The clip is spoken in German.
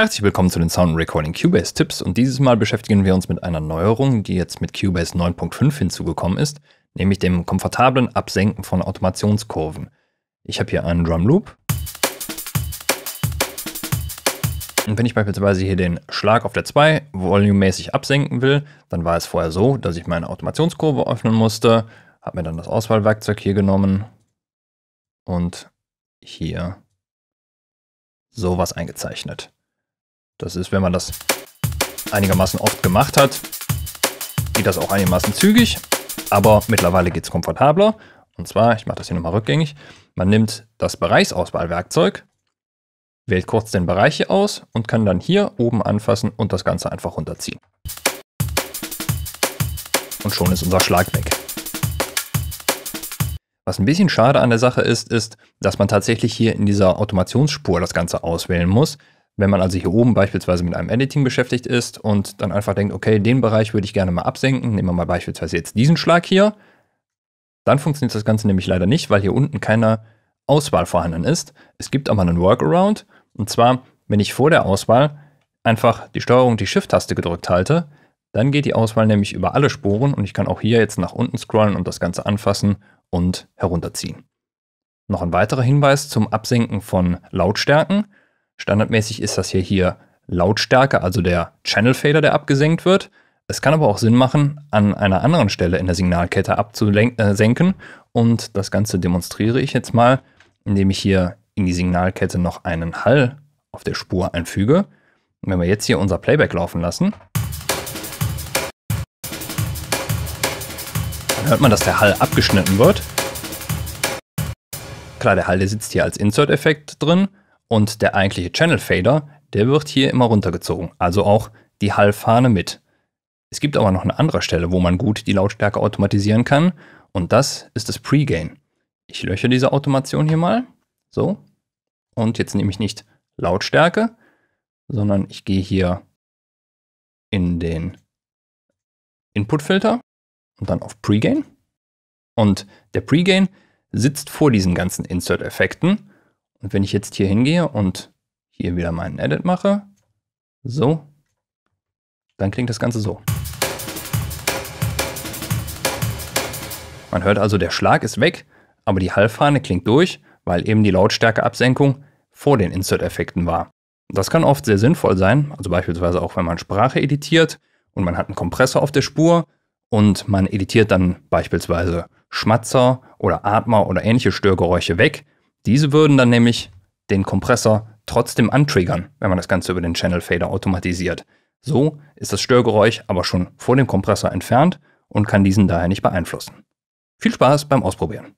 Herzlich willkommen zu den Sound Recording Cubase Tipps und dieses Mal beschäftigen wir uns mit einer Neuerung, die jetzt mit Cubase 9.5 hinzugekommen ist, nämlich dem komfortablen Absenken von Automationskurven. Ich habe hier einen Drum Loop. Und wenn ich beispielsweise hier den Schlag auf der 2 volumemäßig absenken will, dann war es vorher so, dass ich meine Automationskurve öffnen musste, habe mir dann das Auswahlwerkzeug hier genommen und hier sowas eingezeichnet. Das ist, wenn man das einigermaßen oft gemacht hat, geht das auch einigermaßen zügig. Aber mittlerweile geht es komfortabler. Und zwar, ich mache das hier nochmal rückgängig, man nimmt das Bereichsauswahlwerkzeug, wählt kurz den Bereich hier aus und kann dann hier oben anfassen und das Ganze einfach runterziehen. Und schon ist unser Schlag weg. Was ein bisschen schade an der Sache ist, ist, dass man tatsächlich hier in dieser Automationsspur das Ganze auswählen muss. Wenn man also hier oben beispielsweise mit einem Editing beschäftigt ist und dann einfach denkt, okay, den Bereich würde ich gerne mal absenken, nehmen wir mal beispielsweise jetzt diesen Schlag hier, dann funktioniert das Ganze nämlich leider nicht, weil hier unten keine Auswahl vorhanden ist. Es gibt aber einen Workaround und zwar, wenn ich vor der Auswahl einfach die Steuerung, die Shift-Taste gedrückt halte, dann geht die Auswahl nämlich über alle Spuren und ich kann auch hier jetzt nach unten scrollen und das Ganze anfassen und herunterziehen. Noch ein weiterer Hinweis zum Absenken von Lautstärken. Standardmäßig ist das hier hier Lautstärke, also der Channel Fader, der abgesenkt wird. Es kann aber auch Sinn machen, an einer anderen Stelle in der Signalkette abzusenken. Äh, und das Ganze demonstriere ich jetzt mal, indem ich hier in die Signalkette noch einen Hall auf der Spur einfüge. Und wenn wir jetzt hier unser Playback laufen lassen, dann hört man, dass der Hall abgeschnitten wird. Klar, der Hall der sitzt hier als Insert-Effekt drin, und der eigentliche Channel Fader, der wird hier immer runtergezogen, also auch die hall mit. Es gibt aber noch eine andere Stelle, wo man gut die Lautstärke automatisieren kann und das ist das Pre-Gain. Ich lösche diese Automation hier mal, so. Und jetzt nehme ich nicht Lautstärke, sondern ich gehe hier in den Input-Filter und dann auf Pre-Gain. Und der Pre-Gain sitzt vor diesen ganzen Insert-Effekten und wenn ich jetzt hier hingehe und hier wieder meinen Edit mache, so, dann klingt das Ganze so. Man hört also, der Schlag ist weg, aber die Hallfahne klingt durch, weil eben die Lautstärkeabsenkung vor den Insert-Effekten war. Das kann oft sehr sinnvoll sein, also beispielsweise auch wenn man Sprache editiert und man hat einen Kompressor auf der Spur und man editiert dann beispielsweise Schmatzer oder Atmer oder ähnliche Störgeräusche weg, diese würden dann nämlich den Kompressor trotzdem antriggern, wenn man das Ganze über den Channel Fader automatisiert. So ist das Störgeräusch aber schon vor dem Kompressor entfernt und kann diesen daher nicht beeinflussen. Viel Spaß beim Ausprobieren.